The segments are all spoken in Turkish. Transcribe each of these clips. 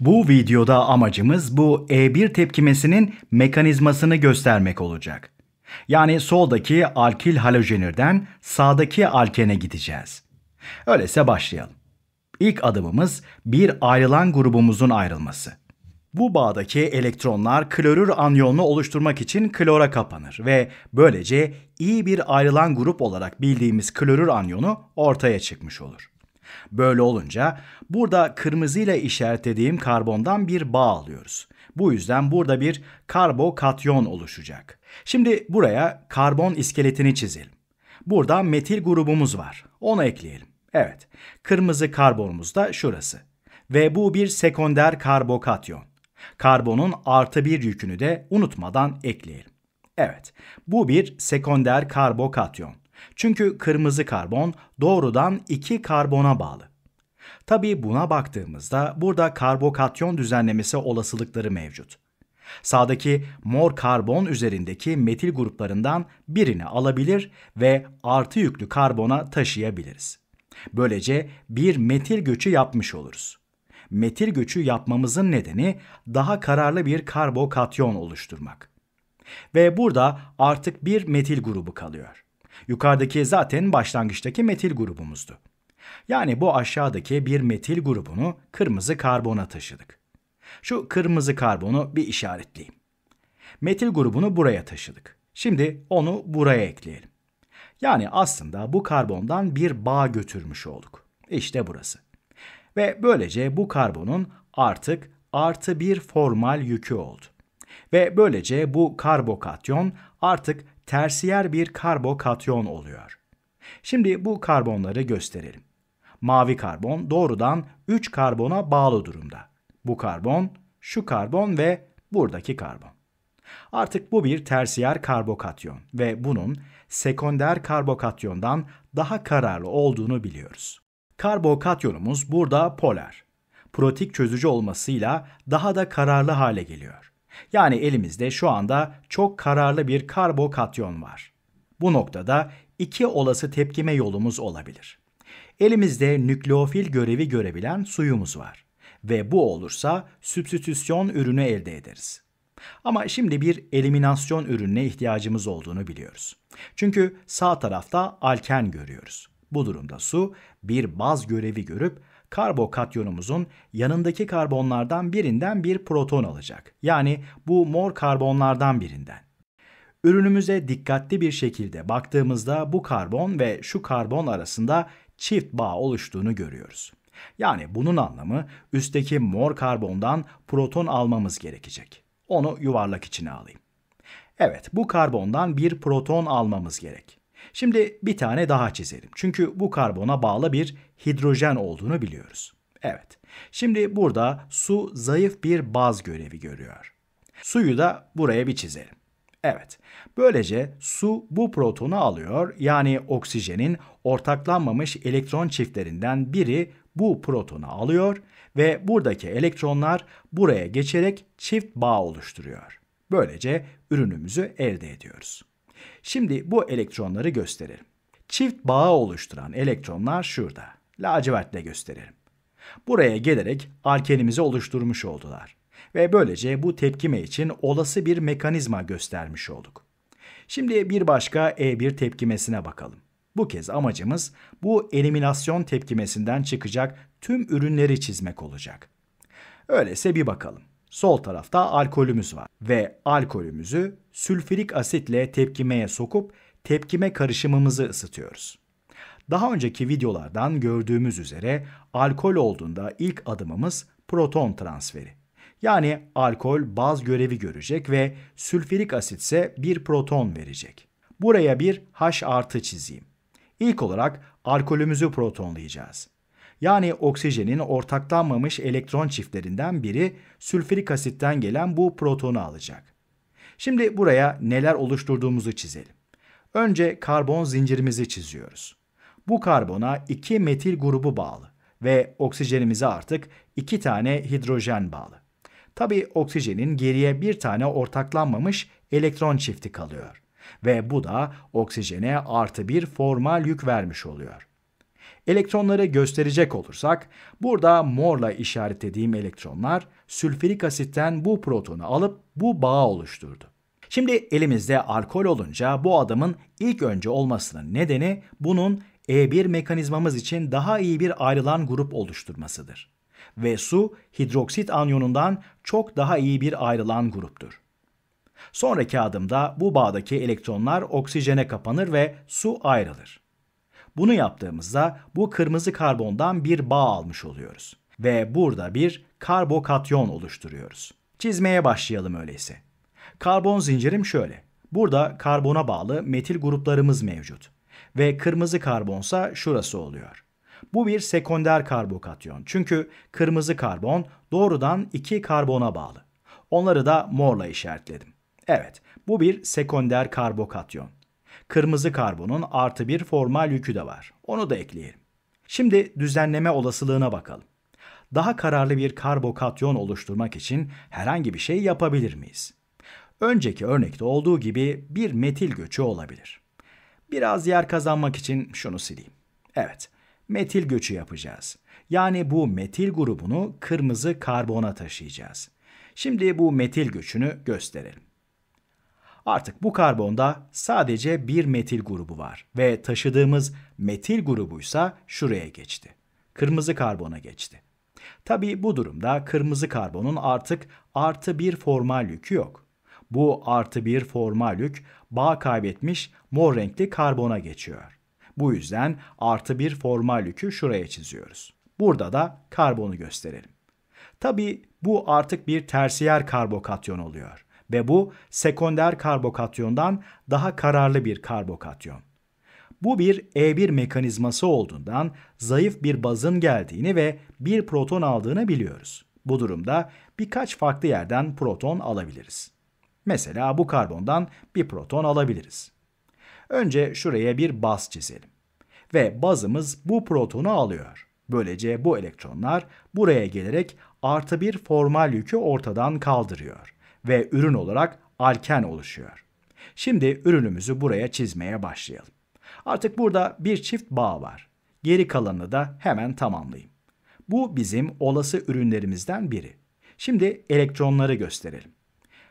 Bu videoda amacımız bu E1 tepkimesinin mekanizmasını göstermek olacak. Yani soldaki alkil halojenirden sağdaki alkene gideceğiz. Öyleyse başlayalım. İlk adımımız bir ayrılan grubumuzun ayrılması. Bu bağdaki elektronlar klorür anyonunu oluşturmak için klora kapanır ve böylece iyi bir ayrılan grup olarak bildiğimiz klorür anyonu ortaya çıkmış olur. Böyle olunca burada kırmızıyla işaretlediğim karbondan bir bağ alıyoruz. Bu yüzden burada bir karbokatyon oluşacak. Şimdi buraya karbon iskeletini çizelim. Burada metil grubumuz var. Onu ekleyelim. Evet, kırmızı karbonumuz da şurası. Ve bu bir sekonder karbokatyon. Karbonun artı bir yükünü de unutmadan ekleyelim. Evet, bu bir sekonder karbokatyon. Çünkü kırmızı karbon doğrudan 2 karbona bağlı. Tabii buna baktığımızda burada karbokatyon düzenlemesi olasılıkları mevcut. Sağdaki mor karbon üzerindeki metil gruplarından birini alabilir ve artı yüklü karbona taşıyabiliriz. Böylece bir metil göçü yapmış oluruz. Metil göçü yapmamızın nedeni daha kararlı bir karbokatyon oluşturmak. Ve burada artık bir metil grubu kalıyor. Yukarıdaki zaten başlangıçtaki metil grubumuzdu. Yani bu aşağıdaki bir metil grubunu kırmızı karbona taşıdık. Şu kırmızı karbonu bir işaretleyeyim. Metil grubunu buraya taşıdık. Şimdi onu buraya ekleyelim. Yani aslında bu karbondan bir bağ götürmüş olduk. İşte burası. Ve böylece bu karbonun artık artı bir formal yükü oldu. Ve böylece bu karbokatyon artık tersiyer bir karbokatyon oluyor. Şimdi bu karbonları gösterelim. Mavi karbon doğrudan 3 karbona bağlı durumda. Bu karbon, şu karbon ve buradaki karbon. Artık bu bir tersiyer karbokatyon ve bunun sekonder karbokatyondan daha kararlı olduğunu biliyoruz. Karbokatyonumuz burada polar. Protik çözücü olmasıyla daha da kararlı hale geliyor. Yani elimizde şu anda çok kararlı bir karbokatyon var. Bu noktada iki olası tepkime yolumuz olabilir. Elimizde nükleofil görevi görebilen suyumuz var ve bu olursa sübstitüsyon ürünü elde ederiz. Ama şimdi bir eliminasyon ürününe ihtiyacımız olduğunu biliyoruz. Çünkü sağ tarafta alken görüyoruz. Bu durumda su bir baz görevi görüp karbokatyonumuzun yanındaki karbonlardan birinden bir proton alacak. Yani bu mor karbonlardan birinden. Ürünümüze dikkatli bir şekilde baktığımızda bu karbon ve şu karbon arasında çift bağ oluştuğunu görüyoruz. Yani bunun anlamı üstteki mor karbondan proton almamız gerekecek. Onu yuvarlak içine alayım. Evet, bu karbondan bir proton almamız gerek. Şimdi bir tane daha çizelim. Çünkü bu karbona bağlı bir hidrojen olduğunu biliyoruz. Evet. Şimdi burada su zayıf bir baz görevi görüyor. Suyu da buraya bir çizelim. Evet. Böylece su bu protonu alıyor. Yani oksijenin ortaklanmamış elektron çiftlerinden biri bu protonu alıyor ve buradaki elektronlar buraya geçerek çift bağ oluşturuyor. Böylece ürünümüzü elde ediyoruz. Şimdi bu elektronları gösterelim. Çift bağı oluşturan elektronlar şurada. Lacivertle gösterelim. Buraya gelerek arkenimizi oluşturmuş oldular. Ve böylece bu tepkime için olası bir mekanizma göstermiş olduk. Şimdi bir başka E1 tepkimesine bakalım. Bu kez amacımız bu eliminasyon tepkimesinden çıkacak tüm ürünleri çizmek olacak. Öyleyse bir bakalım. Sol tarafta alkolümüz var ve alkolümüzü sülfürik asitle tepkimeye sokup tepkime karışımımızı ısıtıyoruz. Daha önceki videolardan gördüğümüz üzere alkol olduğunda ilk adımımız proton transferi. Yani alkol baz görevi görecek ve sülfürik asit ise bir proton verecek. Buraya bir H artı çizeyim. İlk olarak alkolümüzü protonlayacağız. Yani oksijenin ortaklanmamış elektron çiftlerinden biri sülfürik asitten gelen bu protonu alacak. Şimdi buraya neler oluşturduğumuzu çizelim. Önce karbon zincirimizi çiziyoruz. Bu karbona 2 metil grubu bağlı ve oksijenimize artık 2 tane hidrojen bağlı. Tabi oksijenin geriye bir tane ortaklanmamış elektron çifti kalıyor. Ve bu da oksijene artı bir formal yük vermiş oluyor. Elektronları gösterecek olursak burada morla işaretlediğim elektronlar sülfürik asitten bu protonu alıp bu bağı oluşturdu. Şimdi elimizde alkol olunca bu adımın ilk önce olmasının nedeni bunun E1 mekanizmamız için daha iyi bir ayrılan grup oluşturmasıdır. Ve su hidroksit anyonundan çok daha iyi bir ayrılan gruptur. Sonraki adımda bu bağdaki elektronlar oksijene kapanır ve su ayrılır. Bunu yaptığımızda bu kırmızı karbondan bir bağ almış oluyoruz ve burada bir karbokatyon oluşturuyoruz. Çizmeye başlayalım öyleyse. Karbon zincirim şöyle. Burada karbona bağlı metil gruplarımız mevcut ve kırmızı karbonsa şurası oluyor. Bu bir sekonder karbokatyon çünkü kırmızı karbon doğrudan iki karbona bağlı. Onları da morla işaretledim. Evet, bu bir sekonder karbokatyon kırmızı karbonun artı bir formal yükü de var. Onu da ekleyelim. Şimdi düzenleme olasılığına bakalım. Daha kararlı bir karbokatyon oluşturmak için herhangi bir şey yapabilir miyiz? Önceki örnekte olduğu gibi bir metil göçü olabilir. Biraz yer kazanmak için şunu sileyim. Evet, metil göçü yapacağız. Yani bu metil grubunu kırmızı karbona taşıyacağız. Şimdi bu metil göçünü gösterelim. Artık bu karbonda sadece bir metil grubu var ve taşıdığımız metil grubuysa şuraya geçti. Kırmızı karbona geçti. Tabii bu durumda kırmızı karbonun artık artı bir formal yükü yok. Bu artı bir formal yük bağ kaybetmiş mor renkli karbona geçiyor. Bu yüzden artı bir formal yükü şuraya çiziyoruz. Burada da karbonu gösterelim. Tabii bu artık bir tersiyer karbokatyon oluyor ve bu sekonder karbokatyondan daha kararlı bir karbokatyon. Bu bir E1 mekanizması olduğundan zayıf bir bazın geldiğini ve bir proton aldığını biliyoruz. Bu durumda birkaç farklı yerden proton alabiliriz. Mesela bu karbondan bir proton alabiliriz. Önce şuraya bir baz çizelim. Ve bazımız bu protonu alıyor. Böylece bu elektronlar buraya gelerek artı bir formal yükü ortadan kaldırıyor ve ürün olarak alken oluşuyor. Şimdi ürünümüzü buraya çizmeye başlayalım. Artık burada bir çift bağ var. Geri kalanını da hemen tamamlayayım. Bu bizim olası ürünlerimizden biri. Şimdi elektronları gösterelim.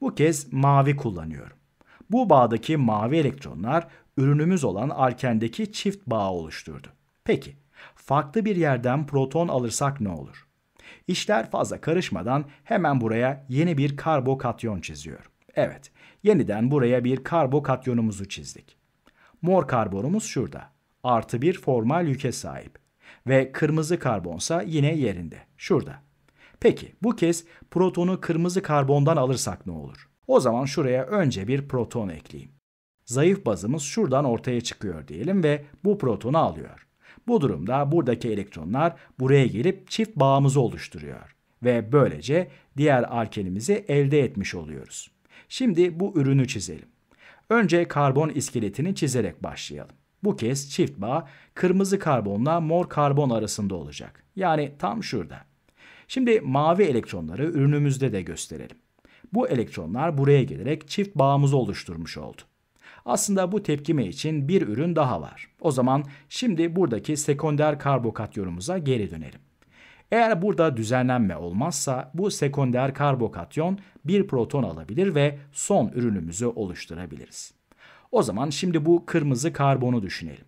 Bu kez mavi kullanıyorum. Bu bağdaki mavi elektronlar ürünümüz olan alkendeki çift bağ oluşturdu. Peki, farklı bir yerden proton alırsak ne olur? İşler fazla karışmadan hemen buraya yeni bir karbokatyon çiziyorum. Evet, yeniden buraya bir karbokatyonumuzu çizdik. Mor karbonumuz şurada. Artı bir formal yüke sahip. Ve kırmızı karbonsa yine yerinde. Şurada. Peki bu kez protonu kırmızı karbondan alırsak ne olur? O zaman şuraya önce bir proton ekleyeyim. Zayıf bazımız şuradan ortaya çıkıyor diyelim ve bu protonu alıyor. Bu durumda buradaki elektronlar buraya gelip çift bağımızı oluşturuyor ve böylece diğer alkenimizi elde etmiş oluyoruz. Şimdi bu ürünü çizelim. Önce karbon iskeletini çizerek başlayalım. Bu kez çift bağ kırmızı karbonla mor karbon arasında olacak. Yani tam şurada. Şimdi mavi elektronları ürünümüzde de gösterelim. Bu elektronlar buraya gelerek çift bağımızı oluşturmuş oldu. Aslında bu tepkime için bir ürün daha var. O zaman şimdi buradaki sekonder karbokatyonumuza geri dönelim. Eğer burada düzenlenme olmazsa bu sekonder karbokatyon bir proton alabilir ve son ürünümüzü oluşturabiliriz. O zaman şimdi bu kırmızı karbonu düşünelim.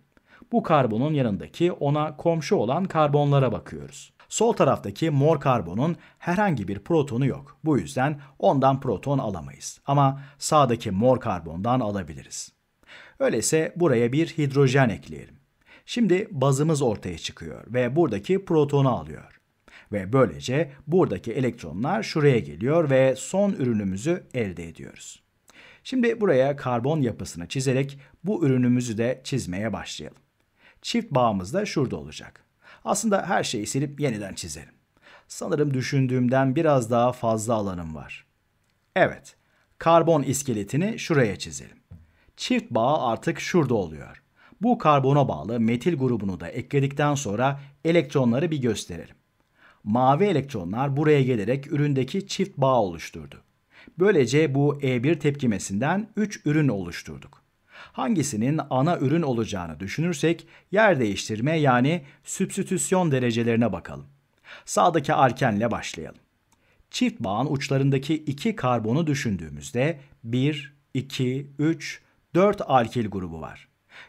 Bu karbonun yanındaki ona komşu olan karbonlara bakıyoruz. Sol taraftaki mor karbonun herhangi bir protonu yok. Bu yüzden ondan proton alamayız. Ama sağdaki mor karbondan alabiliriz. Öyleyse buraya bir hidrojen ekleyelim. Şimdi bazımız ortaya çıkıyor ve buradaki protonu alıyor. Ve böylece buradaki elektronlar şuraya geliyor ve son ürünümüzü elde ediyoruz. Şimdi buraya karbon yapısını çizerek bu ürünümüzü de çizmeye başlayalım. Çift bağımız da şurada olacak. Aslında her şeyi silip yeniden çizerim. Sanırım düşündüğümden biraz daha fazla alanım var. Evet, karbon iskeletini şuraya çizelim. Çift bağ artık şurada oluyor. Bu karbona bağlı metil grubunu da ekledikten sonra elektronları bir gösterelim. Mavi elektronlar buraya gelerek üründeki çift bağ oluşturdu. Böylece bu E1 tepkimesinden 3 ürün oluşturduk. Hangisinin ana ürün olacağını düşünürsek yer değiştirme yani sübstitüsyon derecelerine bakalım. Sağdaki alkenle başlayalım. Çift bağın uçlarındaki iki karbonu düşündüğümüzde 1, 2, 3, 4 alkil grubu var.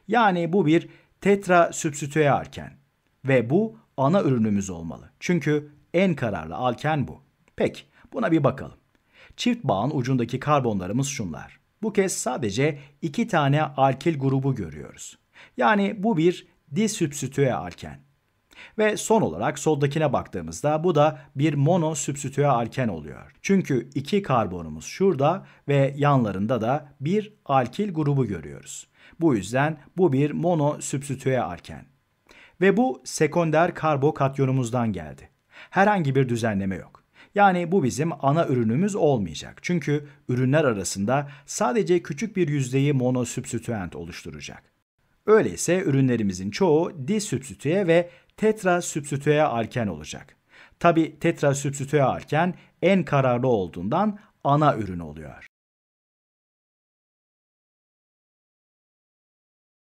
Yani bu bir tetra sübstitüe arken ve bu ana ürünümüz olmalı. Çünkü en kararlı alken bu. Peki buna bir bakalım. Çift bağın ucundaki karbonlarımız şunlar. Bu kez sadece iki tane alkil grubu görüyoruz. Yani bu bir disübstitüe alken. Ve son olarak soldakine baktığımızda bu da bir mono sübstitüe alken oluyor. Çünkü iki karbonumuz şurada ve yanlarında da bir alkil grubu görüyoruz. Bu yüzden bu bir mono sübstitüe alken. Ve bu sekonder karbokatyonumuzdan geldi. Herhangi bir düzenleme yok. Yani bu bizim ana ürünümüz olmayacak. Çünkü ürünler arasında sadece küçük bir yüzdeyi monosubstitüent oluşturacak. Öyleyse ürünlerimizin çoğu disubstitüye ve tetrasubstitüye alken olacak. Tabi tetrasubstitüye alken en kararlı olduğundan ana ürün oluyor.